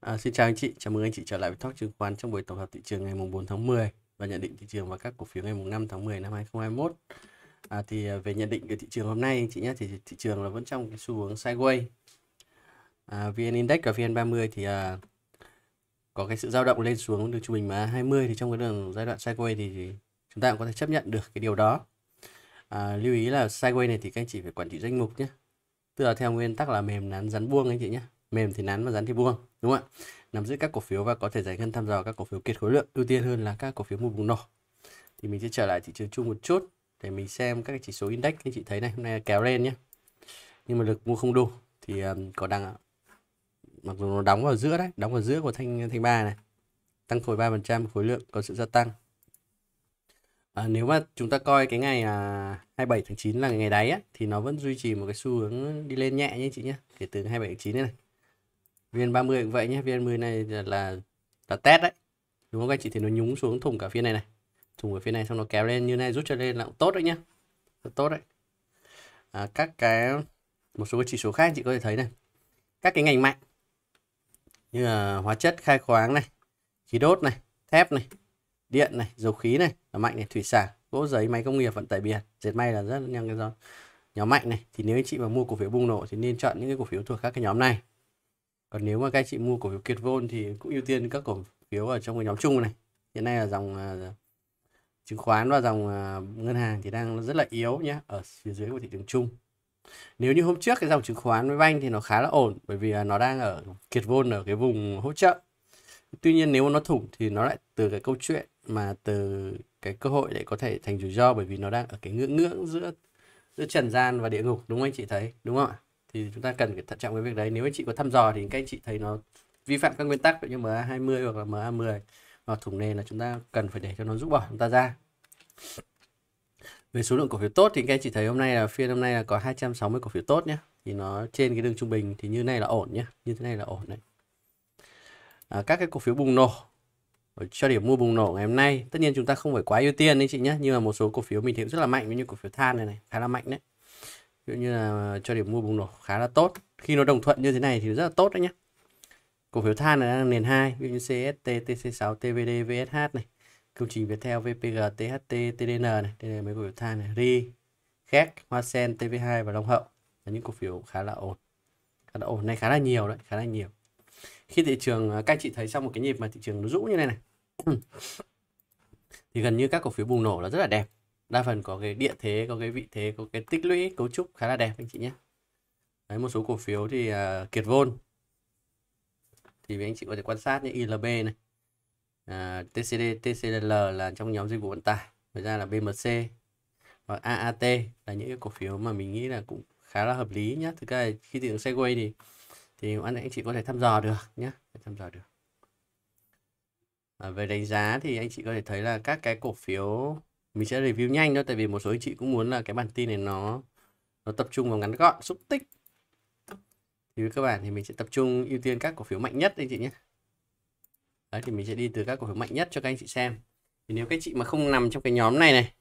À, xin chào anh chị, chào mừng anh chị trở lại với Talk chứng khoán trong buổi tổng hợp thị trường ngày mùng 4 tháng 10 và nhận định thị trường và các cổ phiếu ngày mùng 5 tháng 10 năm 2021. À, thì à, về nhận định của thị trường hôm nay anh chị nhé thì thị trường là vẫn trong cái xu hướng sideways. À, VN Index và VN30 thì à, có cái sự dao động lên xuống đường trung bình mà 20 thì trong cái đường giai đoạn sideways thì chúng ta cũng có thể chấp nhận được cái điều đó. À, lưu ý là sideways này thì các anh chị phải quản trị danh mục nhé. Tức là theo nguyên tắc là mềm nắn rắn buông anh chị nhé mềm thì nắn và rắn thì buông đúng không ạ nắm giữ các cổ phiếu và có thể giải ngân thăm dò các cổ phiếu kết khối lượng ưu tiên hơn là các cổ phiếu mua bùng nổ thì mình sẽ trở lại thị trường chung một chút để mình xem các chỉ số index anh chị thấy này hôm nay kéo lên nhé nhưng mà lực mua không đủ thì ờ, có đang mặc dù nó đóng vào giữa đấy đóng vào giữa của thanh thanh ba này tăng khối 3% khối lượng có sự gia tăng à, nếu mà chúng ta coi cái ngày à, 27 tháng 9 là ngày đáy á, thì nó vẫn duy trì một cái xu hướng đi lên nhẹ nhé chị nhé kể từ 27 tháng 9 này, này viên 30 cũng vậy nhé viên 10 này là là test đấy đúng không các chị thì nó nhúng xuống thùng cả phía này này thùng ở phía này xong nó kéo lên như này rút cho lên là cũng tốt đấy nhá tốt đấy à, các cái một số chỉ số khác chị có thể thấy này các cái ngành mạnh như là hóa chất khai khoáng này khí đốt này thép này điện này dầu khí này là mạnh này thủy sản gỗ giấy máy công nghiệp vận tải biển dệt may là rất là nhanh cái rồi nhóm mạnh này thì nếu anh chị mà mua cổ phiếu bùng nổ thì nên chọn những cái cổ phiếu thuộc các cái nhóm này còn nếu mà các anh chị mua cổ phiếu Kiệt Vôn thì cũng ưu tiên các cổ phiếu ở trong cái nhóm chung này hiện nay là dòng uh, chứng khoán và dòng uh, ngân hàng thì đang rất là yếu nhé ở phía dưới của thị trường chung nếu như hôm trước cái dòng chứng khoán với banh thì nó khá là ổn bởi vì nó đang ở kiệt vôn ở cái vùng hỗ trợ tuy nhiên nếu nó thủng thì nó lại từ cái câu chuyện mà từ cái cơ hội để có thể thành rủi ro bởi vì nó đang ở cái ngưỡng ngưỡng giữa giữa trần gian và địa ngục đúng không anh chị thấy đúng không ạ thì chúng ta cần phải thận trọng với việc đấy nếu anh chị có thăm dò thì các anh chị thấy nó vi phạm các nguyên tắc như MA20 hoặc là MA10 hoặc thủng nền là chúng ta cần phải để cho nó rút bỏ chúng ta ra về số lượng cổ phiếu tốt thì các anh chị thấy hôm nay là phiên hôm nay là có 260 cổ phiếu tốt nhé thì nó trên cái đường trung bình thì như này là ổn nhé như thế này là ổn đấy à, các cái cổ phiếu bùng nổ cho điểm mua bùng nổ ngày hôm nay tất nhiên chúng ta không phải quá ưu tiên đấy chị nhé nhưng mà một số cổ phiếu mình thấy rất là mạnh như cổ phiếu than này này khá là mạnh đấy ví dụ như là cho điểm mua bùng nổ khá là tốt khi nó đồng thuận như thế này thì rất là tốt đấy nhé cổ phiếu than này đang nền 2 ví dụ như CST TC6 TVD VSH này công trình Viettel VPG THT TDN này đây là mấy cổ phiếu than này RI khác Hoa Sen TV2 và Long Hậu là những cổ phiếu khá là ổn khá là ổn này khá là nhiều đấy khá là nhiều khi thị trường à, các anh chị thấy sau một cái nhịp mà thị trường nó rũ như này này thì gần như các cổ phiếu bùng nổ là rất là đẹp đa phần có cái địa thế có cái vị thế có cái tích lũy cấu trúc khá là đẹp anh chị nhé đấy một số cổ phiếu thì uh, kiệt vôn thì anh chị có thể quan sát như ILB này à, TCD TCL là trong nhóm dịch vụ vận tải ngoài ra là BMC và AAT là những cái cổ phiếu mà mình nghĩ là cũng khá là hợp lý nhé thực ra khi thị trường segway thì thì anh anh chị có thể thăm dò được nhé thăm dò được à, về đánh giá thì anh chị có thể thấy là các cái cổ phiếu mình sẽ review nhanh thôi tại vì một số anh chị cũng muốn là cái bản tin này nó nó tập trung vào ngắn gọn xúc tích thì với các bạn thì mình sẽ tập trung ưu tiên các cổ phiếu mạnh nhất anh chị nhé đấy thì mình sẽ đi từ các cổ phiếu mạnh nhất cho các anh chị xem thì nếu các chị mà không nằm trong cái nhóm này này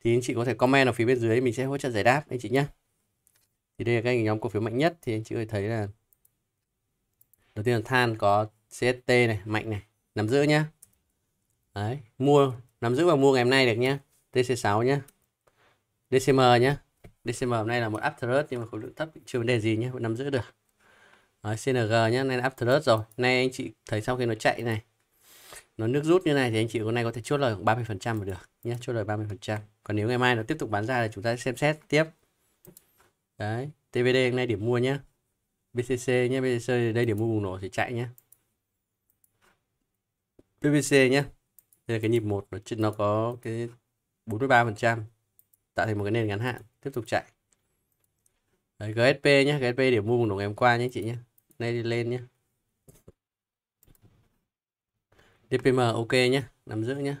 thì anh chị có thể comment ở phía bên dưới mình sẽ hỗ trợ giải đáp anh chị nhé thì đây là cái nhóm cổ phiếu mạnh nhất thì anh chị có thể thấy là đầu tiên là than có CST này mạnh này nắm giữ nhá đấy mua nắm giữ và mua ngày hôm nay được nhá TC 6 nhé DCM nhé DCM hôm nay là một afterload nhưng mà khối lượng thấp chưa vấn đề gì nhé vẫn nắm giữ được Đấy, CNG nhé, này là Afterus rồi nay anh chị thấy sau khi nó chạy này nó nước rút như này thì anh chị hôm nay có thể chốt lời khoảng 30% mà được nhé chốt lời 30% còn nếu ngày mai nó tiếp tục bán ra thì chúng ta xem xét tiếp đấy TVD hôm nay điểm mua nhé BCC nhé BCC đây điểm mua bùng nổ thì chạy nhé PVC nhé đây là cái nhịp một nó nó có cái 43% tạo thành một cái nền ngắn hạn tiếp tục chạy Đấy, GSP nhé GSP điểm mua vùng đồng ngày hôm qua nhé chị nhé nay đi lên nhé DPM ok nhé nắm giữ nhé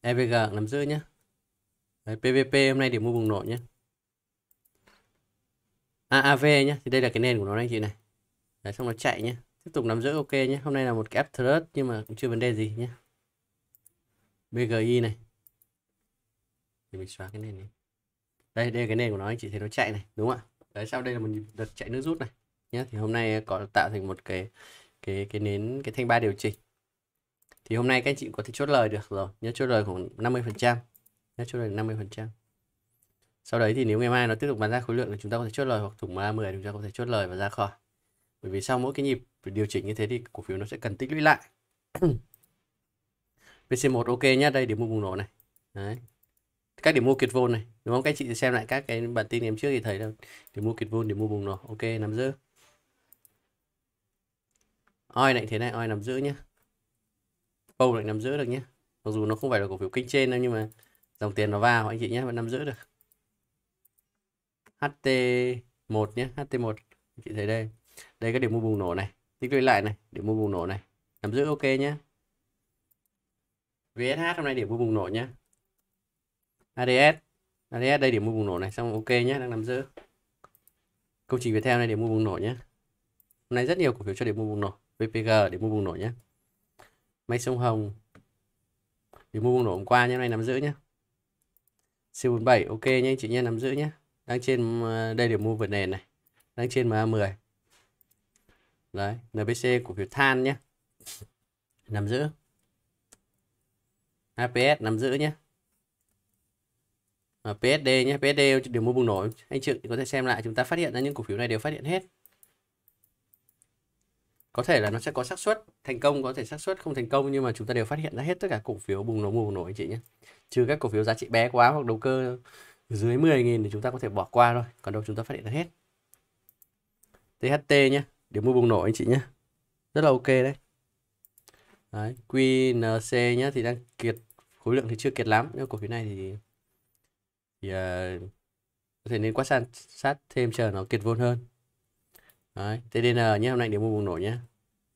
EVG nắm giữ nhé Đấy, PVP hôm nay điểm mua vùng nội nhé AAV nhé thì đây là cái nền của nó đây chị này Đấy, xong nó chạy nhé tiếp tục nắm giữ ok nhé hôm nay là một cái up thrust nhưng mà cũng chưa vấn đề gì nhé BGI này thì mình xóa cái nền này đây đây là cái nền của nó anh chị thấy nó chạy này đúng không ạ đấy sau đây là một đợt chạy nước rút này nhé thì hôm nay ờ, có tạo thành một cái cái cái nến cái thanh ba điều chỉnh thì hôm nay các anh chị có thể chốt lời được rồi nhớ chốt lời khoảng 50 phần trăm nhớ chốt lời 50 phần trăm sau đấy thì nếu ngày mai nó tiếp tục bán ra khối lượng thì chúng ta có thể chốt lời hoặc thủng MA 10 chúng ta có thể chốt lời và ra khỏi bởi vì sau mỗi cái nhịp điều chỉnh như thế thì cổ phiếu nó sẽ cần tích lũy lại pc 1 ok nhá đây điểm mua bùng nổ này đấy các điểm mua kiệt vôn này đúng không các chị xem lại các cái bản tin em trước thì thấy đâu điểm mua kiệt vôn điểm mua bùng nổ ok nắm giữ oi lại thế này oi nắm giữ nhá bầu lại nắm giữ được nhé mặc dù nó không phải là cổ phiếu kinh trên đâu nhưng mà dòng tiền nó vào anh chị nhé vẫn nắm giữ được HT1 nhé HT1 chị thấy đây đây các điểm mua bùng nổ này tích lũy lại này điểm mua bùng nổ này nắm giữ ok nhé VSH hôm nay điểm mua bùng nổ nhé ADS ADS đây điểm mua bùng nổ này xong ok nhé đang nằm giữ công trình Viettel này điểm mua bùng nổ nhé hôm nay rất nhiều cổ phiếu cho điểm mua bùng nổ VPG điểm mua bùng nổ nhé máy sông Hồng điểm mua bùng nổ hôm qua nhé hôm nay nằm giữ nhé C47 ok nhé chị nhé nằm giữ nhé đang trên ờ, đây điểm mua vượt nền này đang trên MA10 đấy NBC cổ phiếu than nhé nằm giữ APS nằm giữ nhé à, ờ, PSD nhé PSD điểm mua bùng nổ anh chị có thể xem lại chúng ta phát hiện ra những cổ phiếu này đều phát hiện hết có thể là nó sẽ có xác suất thành công có thể xác suất không thành công nhưng mà chúng ta đều phát hiện ra hết tất cả cổ phiếu bùng nổ mua bùng nổ anh chị nhé trừ các cổ phiếu giá trị bé quá hoặc đầu cơ dưới 10.000 thì chúng ta có thể bỏ qua thôi còn đâu chúng ta phát hiện ra hết THT nhé điểm mua bùng nổ anh chị nhé rất là ok đấy Đấy, QNC nhé thì đang kiệt khối lượng thì chưa kiệt lắm nhưng cổ phiếu này thì thì uh, có thể nên quan sát sát thêm chờ nó kiệt vôn hơn Đấy, TDN nhé hôm nay điểm mua bùng nổ nhé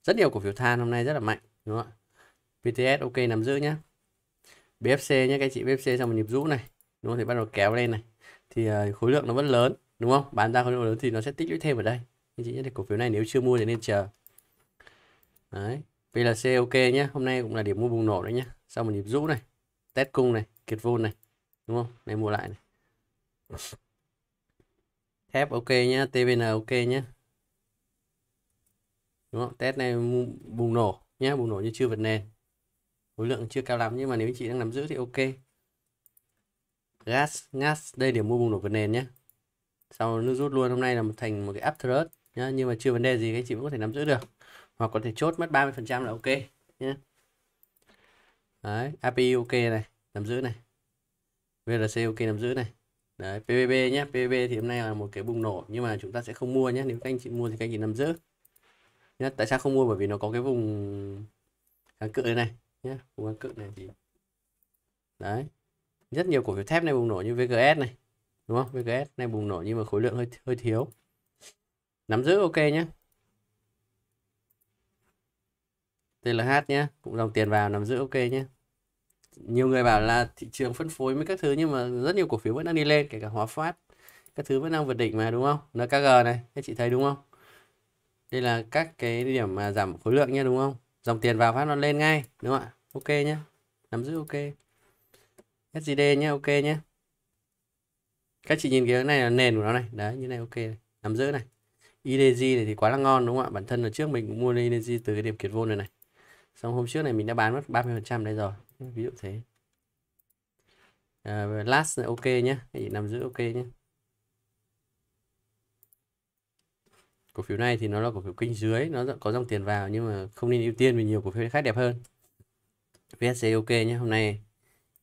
rất nhiều cổ phiếu than hôm nay rất là mạnh đúng không ạ VTS ok nắm giữ nhé BFC nhé các chị BFC trong một nhịp rũ này đúng không thì bắt đầu kéo lên này thì uh, khối lượng nó vẫn lớn đúng không bán ra khối lượng lớn thì nó sẽ tích lũy thêm ở đây anh chị nhé thì cổ phiếu này nếu chưa mua thì nên chờ đấy PLC ok nhé hôm nay cũng là điểm mua bùng nổ đấy nhé sau một nhịp rũ này test cung này kiệt vôn này đúng không này mua lại này. thép ok nhá tvn ok nhá đúng không test này bùng nổ nhá bùng nổ như chưa vượt nền khối lượng chưa cao lắm nhưng mà nếu chị đang nắm giữ thì ok gas gas đây điểm mua bùng nổ vượt nền nhá, sau nó rút luôn hôm nay là một thành một cái up thrust nhá nhưng mà chưa vấn đề gì các chị vẫn có thể nắm giữ được hoặc có thể chốt mất 30 phần trăm là ok nhá, Đấy, API ok này nắm giữ này VRC ok nắm giữ này đấy PVB nhé PVB thì hôm nay là một cái bùng nổ nhưng mà chúng ta sẽ không mua nhé nếu các anh chị mua thì các anh chị nắm giữ nhé. tại sao không mua bởi vì nó có cái vùng kháng cự này nhé vùng kháng cự này thì đấy rất nhiều cổ phiếu thép này bùng nổ như VGS này đúng không VGS này bùng nổ nhưng mà khối lượng hơi hơi thiếu nắm giữ ok nhé TLH nhé cũng dòng tiền vào nắm giữ ok nhé nhiều người bảo là thị trường phân phối với các thứ nhưng mà rất nhiều cổ phiếu vẫn đang đi lên kể cả hóa Phát các thứ vẫn đang vượt đỉnh mà đúng không NKG này các chị thấy đúng không đây là các cái điểm mà giảm khối lượng nha đúng không dòng tiền vào phát nó lên ngay đúng không ạ ok nhé nắm giữ ok SGD nhé ok nhé các chị nhìn cái này là nền của nó này đấy như này ok nắm giữ này IDG này thì quá là ngon đúng không ạ bản thân là trước mình cũng mua IDG từ cái điểm kiệt vô này này xong hôm trước này mình đã bán mất 30 phần trăm đây rồi ví dụ thế à, last là ok nhé gì nằm giữa ok nhé cổ phiếu này thì nó là cổ phiếu kênh dưới nó có dòng tiền vào nhưng mà không nên ưu tiên vì nhiều cổ phiếu khác đẹp hơn VSC ok nhé hôm nay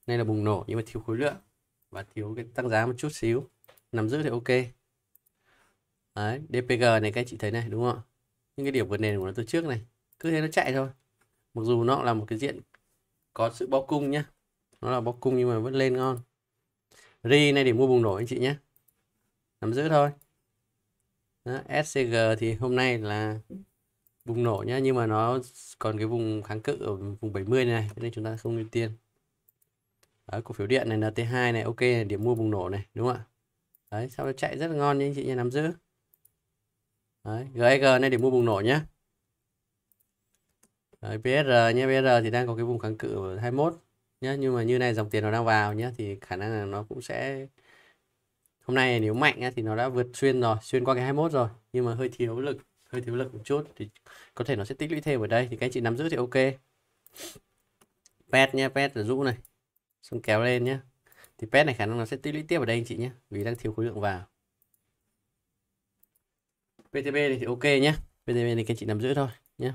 nay là bùng nổ nhưng mà thiếu khối lượng và thiếu cái tăng giá một chút xíu nằm giữ thì ok Đấy, DPG này các chị thấy này đúng không ạ những cái điểm vượt nền của nó từ trước này cứ thế nó chạy thôi mặc dù nó là một cái diện có sự bó cung nhé nó là bó cung nhưng mà vẫn lên ngon ri này để mua bùng nổ anh chị nhé nắm giữ thôi đó, scg thì hôm nay là bùng nổ nhá nhưng mà nó còn cái vùng kháng cự ở vùng 70 này nên chúng ta không ưu tiên Đấy, cổ phiếu điện này NT2 này ok này, điểm mua bùng nổ này đúng không ạ đấy sau đó chạy rất là ngon nhé anh chị nhé, nắm giữ đấy, GEG này để mua bùng nổ nhá Đấy, BSR nhé BSR thì đang có cái vùng kháng cự 21 nhé nhưng mà như này dòng tiền nó đang vào nhé thì khả năng là nó cũng sẽ hôm nay nếu mạnh nhé, thì nó đã vượt xuyên rồi xuyên qua cái 21 rồi nhưng mà hơi thiếu lực hơi thiếu lực một chút thì có thể nó sẽ tích lũy thêm ở đây thì các anh chị nắm giữ thì ok pet nhé pet là rũ này xong kéo lên nhé thì pet này khả năng nó sẽ tích lũy tiếp ở đây anh chị nhé vì đang thiếu khối lượng vào PTB thì ok nhé PTB thì các anh chị nắm giữ thôi nhé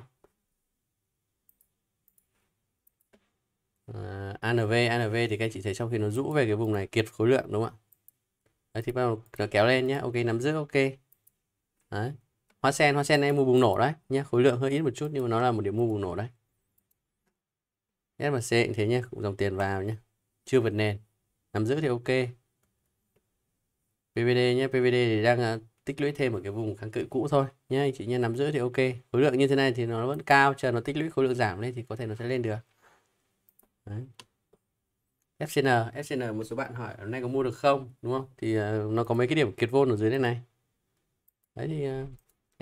uh, ờ, ANV ANV thì các anh chị thấy sau khi nó rũ về cái vùng này kiệt khối lượng đúng không ạ đấy thì bắt đầu nó kéo lên nhé ok nắm giữ ok đấy hoa sen hoa sen em mua bùng nổ đấy nhé khối lượng hơi ít một chút nhưng mà nó là một điểm mua bùng nổ đấy S và C cũng thế nhé cũng dòng tiền vào nhé chưa vượt nền nắm giữ thì ok PVD nhé PVD thì đang à, tích lũy thêm ở cái vùng kháng cự cũ thôi nhé anh chị nhé nắm giữ thì ok khối lượng như thế này thì nó vẫn cao chờ nó tích lũy khối lượng giảm lên thì có thể nó sẽ lên được Đấy. FCN, FCN một số bạn hỏi hôm nay có mua được không đúng không? Thì uh, nó có mấy cái điểm kiệt vôn ở dưới đây này. Đấy thì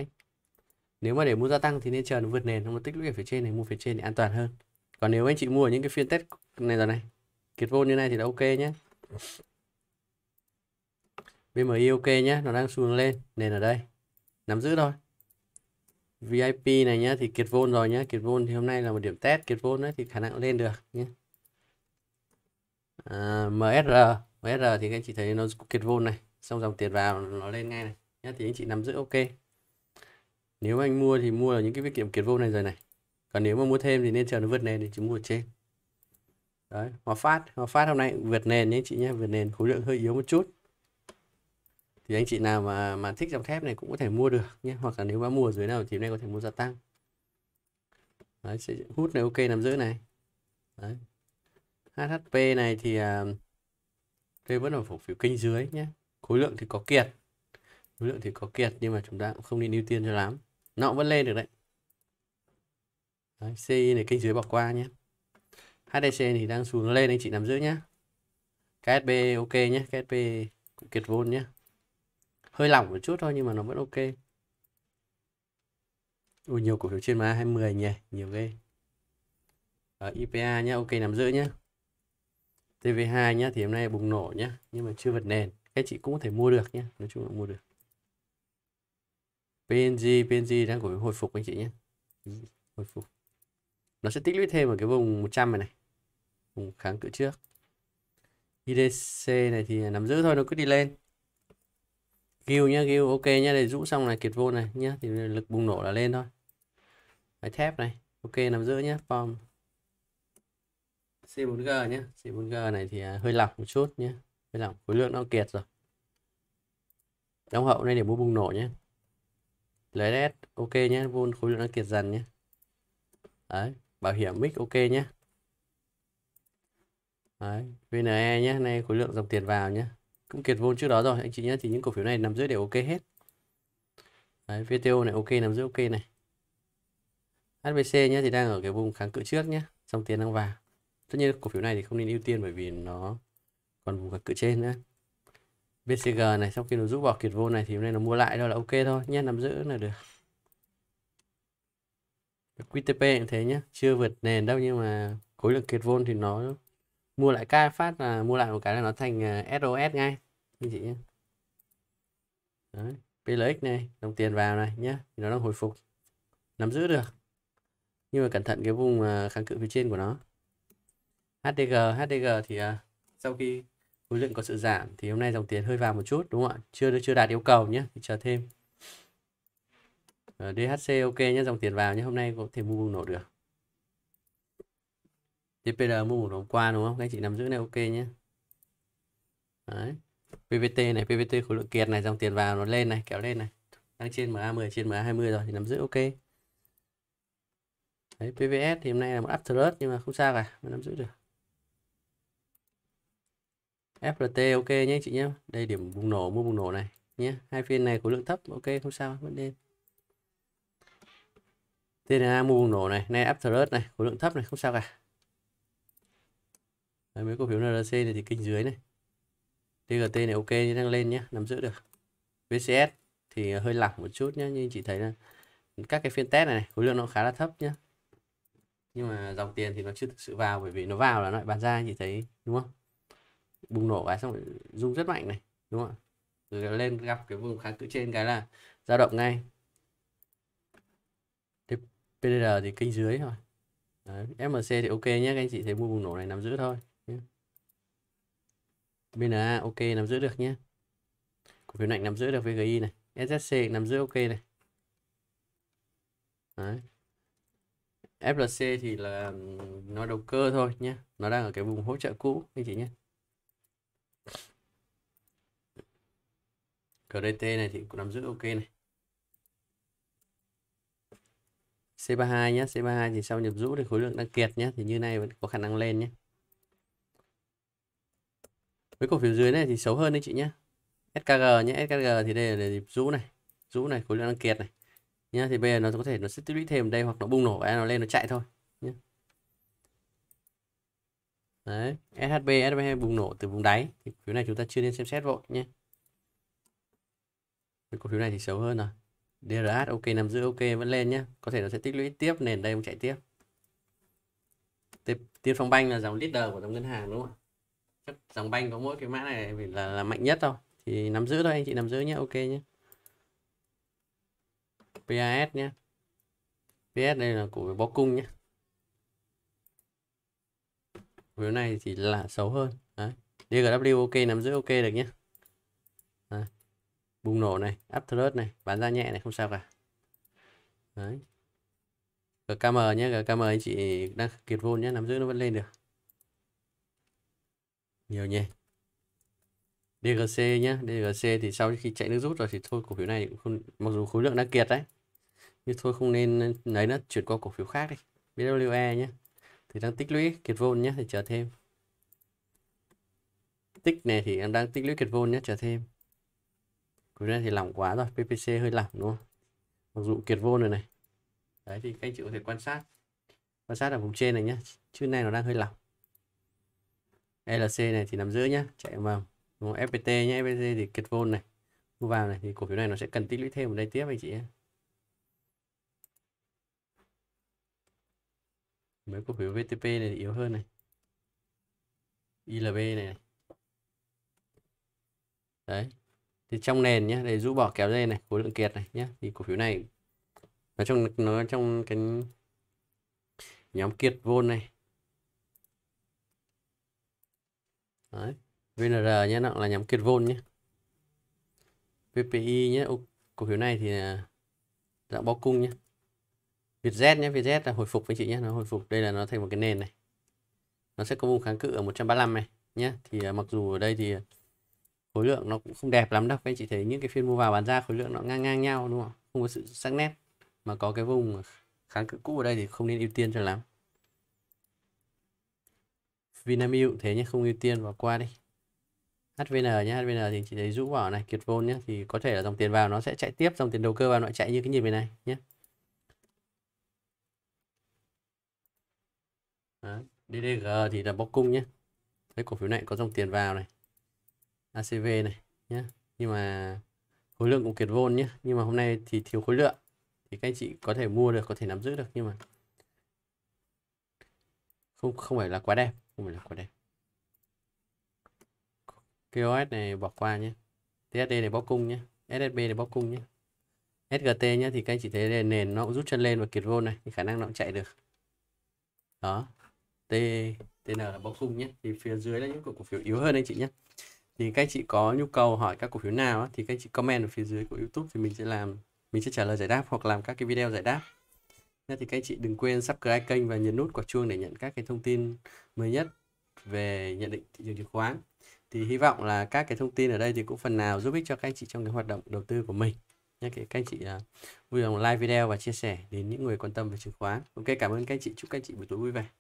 uh, nếu mà để mua gia tăng thì nên chờ nó vượt nền không nó tích lũy ở phía trên này mua phía trên thì an toàn hơn. Còn nếu anh chị mua ở những cái phiên test này rồi này, kiệt vôn như này thì đã ok nhé. BMI ok nhé, nó đang xuống lên nền ở đây. Nắm giữ thôi. VIP này nhá thì kiệt vôn rồi nhá kiệt vôn thì hôm nay là một điểm test kiệt vôn đấy thì khả năng lên được nhé à, MSR MSR thì anh chị thấy nó kiệt vôn này xong dòng tiền vào nó lên ngay này nhá thì anh chị nắm giữ ok nếu anh mua thì mua ở những cái tiết kiệm kiệt vôn này rồi này còn nếu mà mua thêm thì nên chờ nó vượt nền thì chúng mua trên đấy hòa phát hòa phát hôm nay vượt nền nhé chị nhé vượt nền khối lượng hơi yếu một chút thì anh chị nào mà mà thích dòng thép này cũng có thể mua được nhé hoặc là nếu mà mua dưới nào thì nay có thể mua gia tăng Đấy, sẽ hút này ok nằm giữ này Đấy. HHP này thì đây à, vẫn là cổ phiếu kênh dưới nhé khối lượng thì có kiệt khối lượng thì có kiệt nhưng mà chúng ta cũng không nên ưu tiên cho lắm nó vẫn lên được đấy, đấy CI này kênh dưới bỏ qua nhé HDC thì đang xuống lên anh chị nằm giữ nhé KSB ok nhé KSB cũng kiệt vốn nhé hơi lỏng một chút thôi nhưng mà nó vẫn ok Ui, nhiều cổ phiếu trên má 20 nhỉ nhiều ghê ở ờ, IPA nhá ok nằm giữ nhá TV2 nhá thì hôm nay bùng nổ nhá nhưng mà chưa vật nền các chị cũng có thể mua được nhá nói chung là mua được PNG PNG đang cổ hồi phục anh chị nhé ừ, hồi phục nó sẽ tích lũy thêm ở cái vùng 100 này này vùng kháng cự trước IDC này thì nắm giữ thôi nó cứ đi lên Ghiu nhá, ghiu ok nhá, để rũ xong này kiệt vô này nhá, thì lực bùng nổ là lên thôi. Đấy thép này, ok nằm giữa nhá, form. C4G nhá C4G này thì à, hơi lỏng một chút nhá hơi lỏng, khối lượng nó kiệt rồi. Đóng hậu này để mua bùng nổ nhá Lấy đét, ok nhá vôn khối lượng nó kiệt dần nhá Đấy, bảo hiểm mic ok nhá Đấy, VNE nhá nay khối lượng dòng tiền vào nhá cũng kiệt vôn trước đó rồi anh chị nhé thì những cổ phiếu này nằm dưới đều ok hết Đấy, VTO này ok nằm dưới ok này HVC nhé thì đang ở cái vùng kháng cự trước nhé xong tiền đang vào tất nhiên cổ phiếu này thì không nên ưu tiên bởi vì nó còn vùng kháng cự trên nữa BCG này sau khi nó rút bỏ kiệt vô này thì hôm nay nó mua lại thôi là ok thôi nhé nằm giữ là được QTP cũng thế nhé chưa vượt nền đâu nhưng mà khối lượng kiệt vôn thì nó mua lại ca phát là mua lại một cái là nó thành SOS à, ngay anh chị nhé Đấy. PLX này đồng tiền vào này nhé nó đang hồi phục nắm giữ được nhưng mà cẩn thận cái vùng à, kháng cự phía trên của nó HDG HDG thì à, sau khi khối lượng có sự giảm thì hôm nay dòng tiền hơi vào một chút đúng không ạ chưa chưa đạt yêu cầu nhé thì chờ thêm ở ờ, DHC ok nhé dòng tiền vào nhé hôm nay có thể mua bùng nổ được JPR mua một hôm qua đúng không các chị nắm giữ này ok nhé đấy PVT này PVT khối lượng kiệt này dòng tiền vào nó lên này kéo lên này đang trên MA10 trên MA20 rồi thì nắm giữ ok đấy PVS thì hôm nay là một uptrend nhưng mà không sao cả mình nắm giữ được FLT ok nhé chị nhé đây điểm bùng nổ mua bùng nổ này nhé hai phiên này khối lượng thấp ok không sao vẫn đêm TNA mua bùng nổ này nay uptrend này khối lượng thấp này không sao cả Đấy, mấy cổ phiếu NRC này thì kênh dưới này TGT này ok nhưng đang lên nhé nắm giữ được VCS thì hơi lỏng một chút nhé nhưng chị thấy là các cái phiên test này, này khối lượng nó khá là thấp nhé nhưng mà dòng tiền thì nó chưa thực sự vào bởi vì nó vào là nó lại bán ra chị thấy đúng không bùng nổ cái xong rồi rung rất mạnh này đúng không rồi lên gặp cái vùng kháng cự trên cái là dao động ngay Thế PDR thì kênh dưới thôi Đấy, MMC thì ok nhé các anh chị thấy mua bùng nổ này nắm giữ thôi nhé ừ. BNA à, ok nắm giữ được nhé cổ phiếu này nắm giữ được với VGI này SSC nắm giữ ok này Đấy. FLC thì là nó đầu cơ thôi nhé nó đang ở cái vùng hỗ trợ cũ anh chị nhé CRT này thì cũng nắm giữ ok này C32 nhé C32 thì sau nhập rũ thì khối lượng đang kiệt nhé thì như này vẫn có khả năng lên nhé với cổ phiếu dưới này thì xấu hơn đấy chị nhé SKG nhé SKG thì đây là rũ này rũ này khối lượng đang kiệt này nhá thì bây giờ nó có thể nó sẽ tích lũy thêm đây hoặc nó bung nổ và nó lên nó chạy thôi nhá. đấy SHB SHB bùng nổ từ vùng đáy thì phiếu này chúng ta chưa nên xem xét vội nhé với cổ phiếu này thì xấu hơn rồi DRH ok nằm giữ ok vẫn lên nhé có thể nó sẽ tích lũy tiếp nền đây cũng chạy tiếp tiếp, tiếp phong banh là dòng leader của dòng ngân hàng đúng không ạ dòng banh có mỗi cái mã này là là mạnh nhất thôi thì nắm giữ thôi anh chị nắm giữ nhé ok nhé PAS nhé PS đây là của bó cung nhé Phiếu này thì là xấu hơn Đấy. DGW ok nắm giữ ok được nhé Đấy. Bùng nổ này Up thrust này Bán ra nhẹ này không sao cả Đấy. GKM nhé GKM anh chị đang kiệt vôn nhé nắm giữ nó vẫn lên được nhiều nhỉ DGC nhá DGC thì sau khi chạy nước rút rồi thì thôi cổ phiếu này cũng không mặc dù khối lượng đã kiệt đấy nhưng thôi không nên lấy nó chuyển qua cổ phiếu khác đi BWE nhé thì đang tích lũy kiệt vôn nhé thì chờ thêm tích này thì em đang tích lũy kiệt vôn nhé chờ thêm cuối này thì lỏng quá rồi PPC hơi lỏng đúng không mặc dù kiệt vôn rồi này đấy thì các anh chị có thể quan sát quan sát ở vùng trên này nhé chứ này nó đang hơi lỏng LC này thì nằm giữa nhá chạy vào đúng không? FPT nhé FPT thì kết vôn này mua vào này thì cổ phiếu này nó sẽ cần tích lũy thêm ở đây tiếp anh chị nhé mấy cổ phiếu VTP này thì yếu hơn này ILB này, này. đấy thì trong nền nhé để rũ bỏ kéo dây này khối lượng kiệt này nhé thì cổ phiếu này nó trong nó trong cái nhóm kiệt vôn này Đấy. VNR nhé nó là nhóm kiệt vôn nhé VPI nhé cổ phiếu này thì dạng à, bao cung nhé Vietjet nhé Vietjet là hồi phục với chị nhé nó hồi phục đây là nó thành một cái nền này nó sẽ có vùng kháng cự ở 135 này nhé thì à, mặc dù ở đây thì à, khối lượng nó cũng không đẹp lắm đâu anh chị thấy những cái phiên mua vào bán ra khối lượng nó ngang ngang nhau đúng không không có sự sắc nét mà có cái vùng kháng cự cũ ở đây thì không nên ưu tiên cho lắm Vinamilk thế nhé không ưu tiên vào qua đi HVN nhé HVN thì chị thấy rũ vào này kiệt vôn nhé thì có thể là dòng tiền vào nó sẽ chạy tiếp dòng tiền đầu cơ vào nó chạy như cái nhịp này, này nhé Đó. DDG thì là bóc cung nhé cái cổ phiếu này có dòng tiền vào này ACV này nhé nhưng mà khối lượng cũng kiệt vôn nhé nhưng mà hôm nay thì thiếu khối lượng thì các anh chị có thể mua được có thể nắm giữ được nhưng mà không không phải là quá đẹp không phải là của đẹp QoS này bỏ qua nhé TSD này bóc cung nhé SSB này bóc cung nhé SGT nhé thì các anh chị thấy nền nó cũng rút chân lên và kiệt vô này thì khả năng nó cũng chạy được đó T TN là bóc cung nhé thì phía dưới là những cổ phiếu yếu hơn anh chị nhé thì các anh chị có nhu cầu hỏi các cổ phiếu nào thì các anh chị comment ở phía dưới của YouTube thì mình sẽ làm mình sẽ trả lời giải đáp hoặc làm các cái video giải đáp Thế thì các anh chị đừng quên subscribe kênh và nhấn nút quả chuông để nhận các cái thông tin mới nhất về nhận định thị trường chứng khoán. Thì hy vọng là các cái thông tin ở đây thì cũng phần nào giúp ích cho các anh chị trong cái hoạt động đầu tư của mình. Nhé, các anh chị à, vui lòng like video và chia sẻ đến những người quan tâm về chứng khoán. Ok, cảm ơn các anh chị, chúc các anh chị buổi tối vui vẻ.